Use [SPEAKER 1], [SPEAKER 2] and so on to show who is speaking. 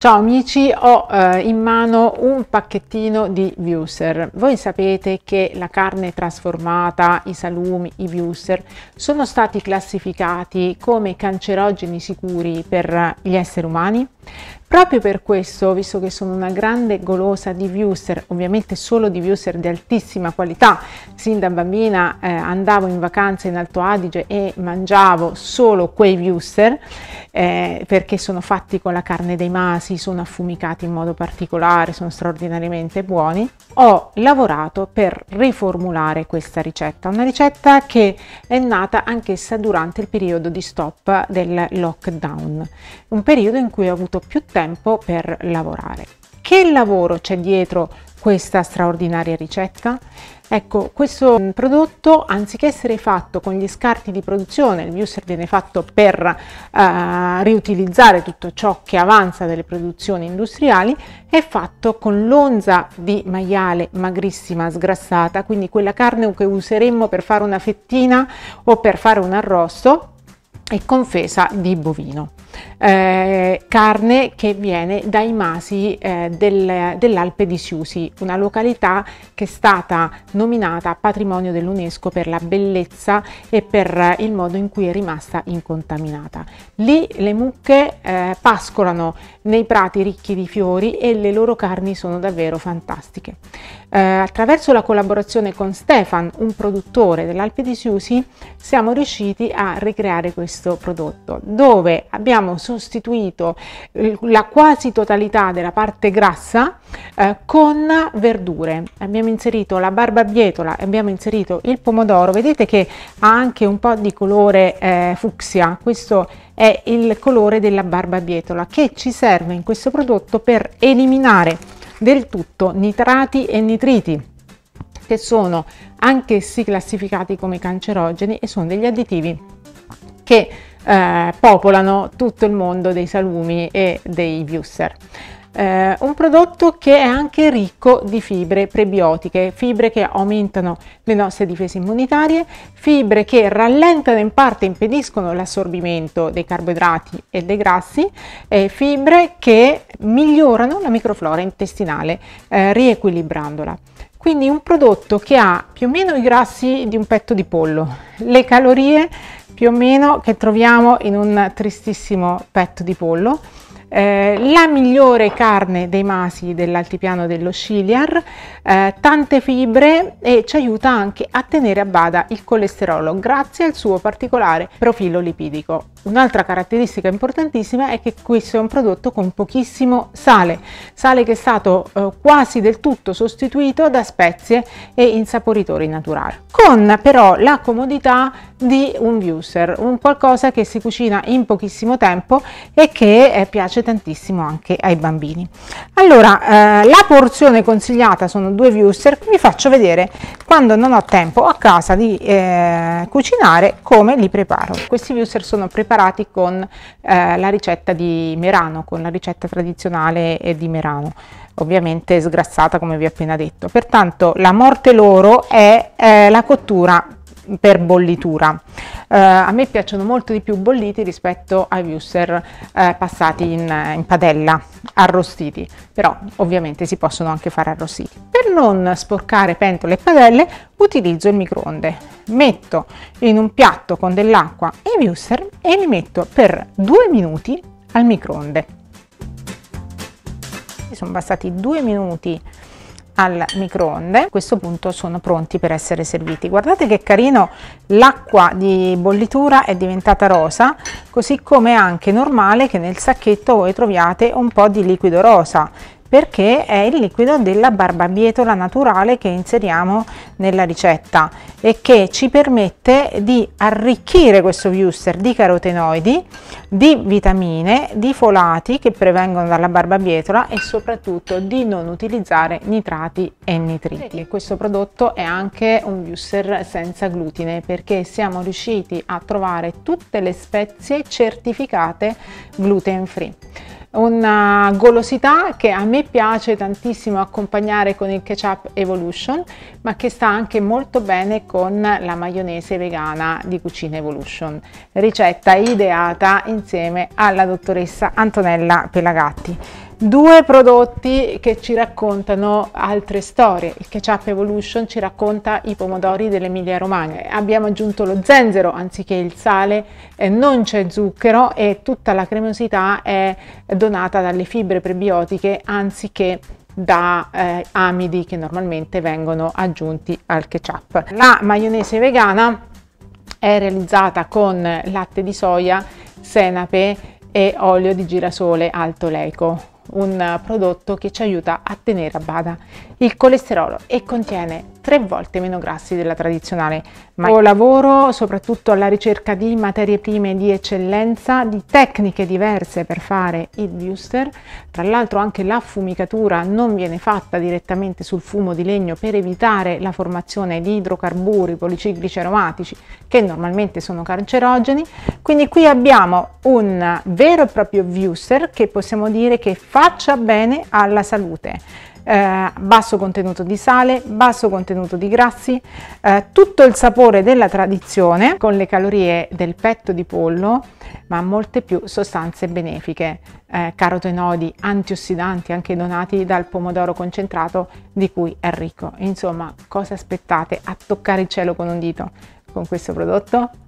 [SPEAKER 1] Ciao amici, ho eh, in mano un pacchettino di Viewser. Voi sapete che la carne trasformata, i salumi, i Viewser sono stati classificati come cancerogeni sicuri per eh, gli esseri umani? Proprio per questo, visto che sono una grande golosa di viewser, ovviamente solo di viewser di altissima qualità, sin da bambina eh, andavo in vacanza in Alto Adige e mangiavo solo quei viewser eh, perché sono fatti con la carne dei masi, sono affumicati in modo particolare, sono straordinariamente buoni, ho lavorato per riformulare questa ricetta, una ricetta che è nata anch'essa durante il periodo di stop del lockdown, un periodo in cui ho avuto molto più tempo per lavorare. Che lavoro c'è dietro questa straordinaria ricetta? Ecco, questo prodotto anziché essere fatto con gli scarti di produzione, il muser viene fatto per eh, riutilizzare tutto ciò che avanza delle produzioni industriali, è fatto con l'onza di maiale magrissima, sgrassata, quindi quella carne che useremmo per fare una fettina o per fare un arrosto, e confesa di bovino, eh, carne che viene dai masi eh, del, dell'Alpe di Siusi, una località che è stata nominata patrimonio dell'UNESCO per la bellezza e per eh, il modo in cui è rimasta incontaminata. Lì le mucche eh, pascolano nei prati ricchi di fiori e le loro carni sono davvero fantastiche. Eh, attraverso la collaborazione con Stefan, un produttore dell'Alpe di Siusi, siamo riusciti a ricreare questo prodotto dove abbiamo sostituito la quasi totalità della parte grassa eh, con verdure. Abbiamo inserito la barbabietola, e abbiamo inserito il pomodoro, vedete che ha anche un po' di colore eh, fucsia, questo è il colore della barbabietola che ci serve in questo prodotto per eliminare del tutto nitrati e nitriti che sono anch'essi classificati come cancerogeni e sono degli additivi che eh, popolano tutto il mondo dei salumi e dei wurstel eh, un prodotto che è anche ricco di fibre prebiotiche, fibre che aumentano le nostre difese immunitarie, fibre che rallentano in parte, impediscono l'assorbimento dei carboidrati e dei grassi, e fibre che migliorano la microflora intestinale, eh, riequilibrandola. Quindi un prodotto che ha più o meno i grassi di un petto di pollo, le calorie più o meno che troviamo in un tristissimo petto di pollo, eh, la migliore carne dei masi dell'altipiano dello Sciliar, eh, tante fibre e ci aiuta anche a tenere a bada il colesterolo grazie al suo particolare profilo lipidico. Un'altra caratteristica importantissima è che questo è un prodotto con pochissimo sale, sale che è stato eh, quasi del tutto sostituito da spezie e insaporitori naturali, con però la comodità di un wuser, un qualcosa che si cucina in pochissimo tempo e che eh, piace piace tantissimo anche ai bambini. Allora, eh, la porzione consigliata sono due wuster, vi faccio vedere quando non ho tempo a casa di eh, cucinare come li preparo. Questi wuster sono preparati con eh, la ricetta di Merano, con la ricetta tradizionale di Merano ovviamente sgrassata come vi ho appena detto pertanto la morte loro è eh, la cottura per bollitura. Eh, a me piacciono molto di più bolliti rispetto ai wuster eh, passati in, in, padella, arrostiti, però ovviamente si possono anche fare arrostiti. Per non sporcare pentole e padelle utilizzo il microonde, metto in un piatto con dell'acqua i wuster e li metto per due minuti al microonde. Sono passati due minuti al microonde. A questo punto sono pronti per essere serviti. Guardate che carino, l'acqua di bollitura è diventata rosa, così come è anche normale che nel sacchetto voi troviate un po' di liquido rosa perché è il liquido della barbabietola naturale che inseriamo nella ricetta e che ci permette di arricchire questo wuster di carotenoidi, di vitamine, di folati che prevengono dalla barbabietola e soprattutto di non utilizzare nitrati e nitriti. questo prodotto è anche un wuster senza glutine perché siamo riusciti a trovare tutte le spezie certificate gluten free una golosità che a me piace tantissimo accompagnare con il ketchup Evolution, ma che sta anche molto bene con la maionese vegana di Cucina Evolution, ricetta ideata insieme alla dottoressa Antonella Pelagatti due prodotti che ci raccontano altre storie. Il Ketchup Evolution ci racconta i pomodori dell'Emilia Romagna. Abbiamo aggiunto lo zenzero anziché il sale, eh, non c'è zucchero e tutta la cremosità è donata dalle fibre prebiotiche anziché da eh, amidi che normalmente vengono aggiunti al ketchup. La maionese vegana è realizzata con latte di soia, senape e olio di girasole alto leico un prodotto che ci aiuta a tenere a bada il colesterolo e contiene tre volte meno grassi della tradizionale. Ma io lavoro soprattutto alla ricerca di materie prime di eccellenza, di tecniche diverse per fare il booster. Tra l'altro anche la fumicatura non viene fatta direttamente sul fumo di legno per evitare la formazione di idrocarburi policiclici aromatici che normalmente sono cancerogeni. Quindi qui abbiamo un vero e proprio booster che possiamo dire che fa faccia bene alla salute. Eh, basso contenuto di sale, basso contenuto di grassi, eh, tutto il sapore della tradizione con le calorie del petto di pollo, ma molte più sostanze benefiche, eh, carotenoidi, antiossidanti anche donati dal pomodoro concentrato di cui è ricco. Insomma, cosa aspettate a toccare il cielo con un dito con questo prodotto?